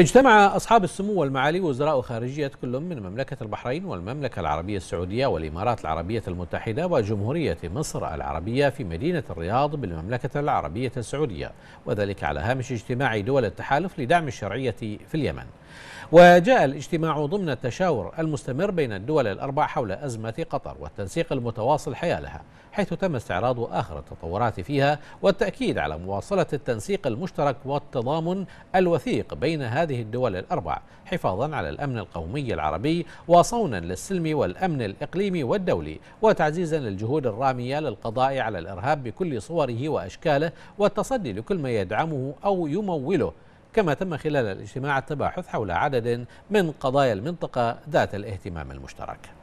اجتمع أصحاب السمو والمعالي وزراء خارجية كل من مملكة البحرين والمملكة العربية السعودية والإمارات العربية المتحدة وجمهورية مصر العربية في مدينة الرياض بالمملكة العربية السعودية وذلك على هامش اجتماع دول التحالف لدعم الشرعية في اليمن وجاء الاجتماع ضمن التشاور المستمر بين الدول الأربع حول أزمة قطر والتنسيق المتواصل حيالها حيث تم استعراض آخر التطورات فيها والتأكيد على مواصلة التنسيق المشترك والتضامن الوثيق بين هذه الدول الأربع حفاظا على الأمن القومي العربي وصونا للسلم والأمن الإقليمي والدولي وتعزيزا للجهود الرامية للقضاء على الإرهاب بكل صوره وأشكاله والتصدي لكل ما يدعمه أو يموله كما تم خلال الاجتماع التباحث حول عدد من قضايا المنطقة ذات الاهتمام المشترك